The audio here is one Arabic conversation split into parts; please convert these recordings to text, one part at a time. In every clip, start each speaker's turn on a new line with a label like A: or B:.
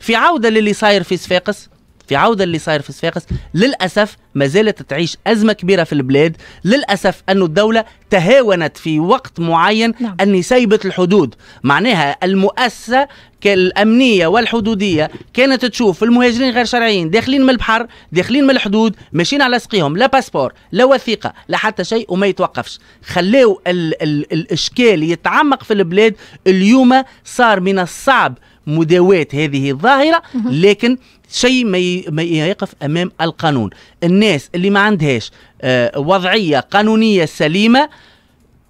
A: في عوده للي صاير في صفاقس في عوده للي صاير في صفاقس للاسف ما زالت تعيش أزمة كبيرة في البلاد للأسف أن الدولة تهاونت في وقت معين نعم. أن سيبت الحدود معناها المؤسسة الأمنية والحدودية كانت تشوف المهاجرين غير شرعيين داخلين من البحر داخلين من الحدود ماشيين على سقيهم لا باسبور لا وثيقة لا حتى شيء وما يتوقفش خلاو ال- ال- الإشكال يتعمق في البلاد اليوم صار من الصعب مداواة هذه الظاهرة لكن شيء ما يقف أمام القانون الناس اللي ما عندهاش آه، وضعيه قانونيه سليمه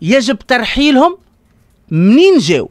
A: يجب ترحيلهم منين جاو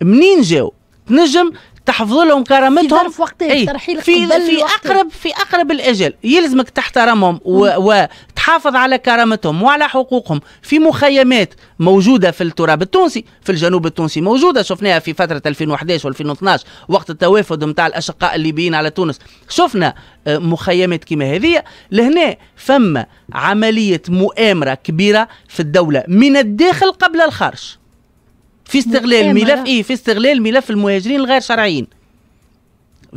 A: منين جاو تنجم تحفظ لهم كرامتهم في إيه، في, في في اقرب في اقرب الاجل يلزمك تحترمهم و, و تحافظ على كرامتهم وعلى حقوقهم في مخيمات موجودة في التراب التونسي في الجنوب التونسي موجودة شفناها في فترة 2011 و2012 وقت التوافد متاع الأشقاء الليبيين على تونس شفنا آه، مخيمات كما هذه لهنا فما عملية مؤامرة كبيرة في الدولة من الداخل قبل الخارج في استغلال ملف ايه في استغلال ملف المهاجرين الغير شرعيين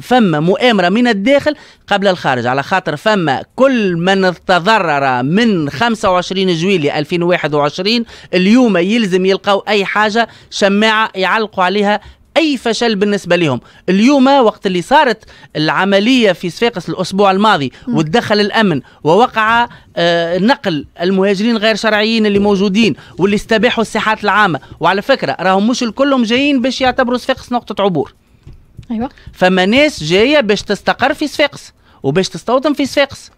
A: فما مؤامرة من الداخل قبل الخارج على خاطر فما كل من تضرر من 25 جويلية 2021 اليوم يلزم يلقوا أي حاجة شماعة يعلقوا عليها اي فشل بالنسبه لهم اليوم وقت اللي صارت العمليه في صفاقس الاسبوع الماضي وتدخل الامن ووقع آه، نقل المهاجرين غير شرعيين اللي موجودين واللي استباحوا الساحات العامه وعلى فكره راهم مش الكلهم جايين باش يعتبروا صفاقس نقطه عبور ايوه فما ناس جايه باش تستقر في صفاقس وباش تستوطن في صفاقس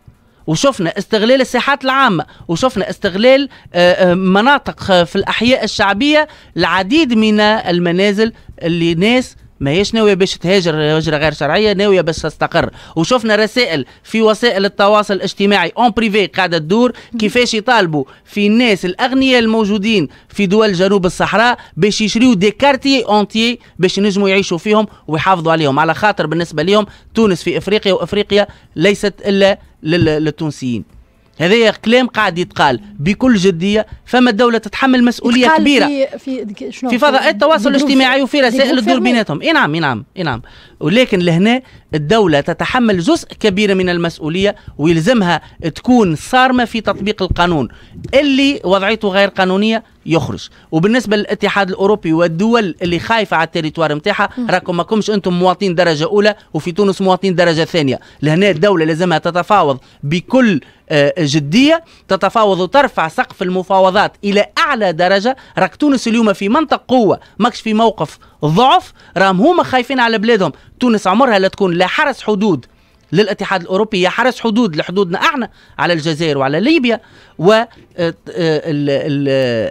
A: وشفنا استغلال الساحات العامة وشفنا استغلال آه، آه، مناطق آه، في الأحياء الشعبية العديد من المنازل اللي ناس ما هيش ناويه باش تهاجر هجره غير شرعيه ناويه باش تستقر وشفنا رسائل في وسائل التواصل الاجتماعي اون بريفي قاعده تدور كيفاش يطالبوا في الناس الاغنياء الموجودين في دول جنوب الصحراء باش يشريوا دي كارتي اونتي باش ينجموا يعيشوا فيهم ويحافظوا عليهم على خاطر بالنسبه لهم تونس في افريقيا وافريقيا ليست الا للتونسيين هذا كلام قاعد يتقال بكل جديه فما الدوله تتحمل مسؤوليه كبيره في في, شنو في فضاء التواصل الاجتماعي وفي رسائل الدور بيناتهم اي نعم اي نعم اي نعم ولكن لهنا الدوله تتحمل جزء كبير من المسؤوليه ويلزمها تكون صارمه في تطبيق القانون اللي وضعيته غير قانونيه يخرج وبالنسبه للاتحاد الاوروبي والدول اللي خايفه على التريتوار نتاعها راكم ماكمش انتم مواطنين درجه اولى وفي تونس مواطنين درجه ثانيه لهنا الدوله لازمها تتفاوض بكل آه، جديه تتفاوض وترفع سقف المفاوضات الى اعلى درجه راك تونس اليوم في منطق قوه ماكش في موقف ضعف راهم هما خايفين على بلادهم تونس عمرها لا تكون لا حرس حدود للاتحاد الأوروبي يحرس حدود لحدودنا احنا على الجزائر وعلى ليبيا و آه،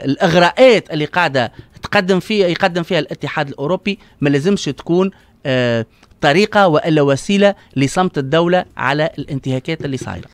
A: الاغراءات اللي قاعدة تقدم فيها يقدم فيها الاتحاد الأوروبي ما لازمش تكون آه، طريقة وإلا وسيلة لصمت الدولة على الانتهاكات اللي صايرة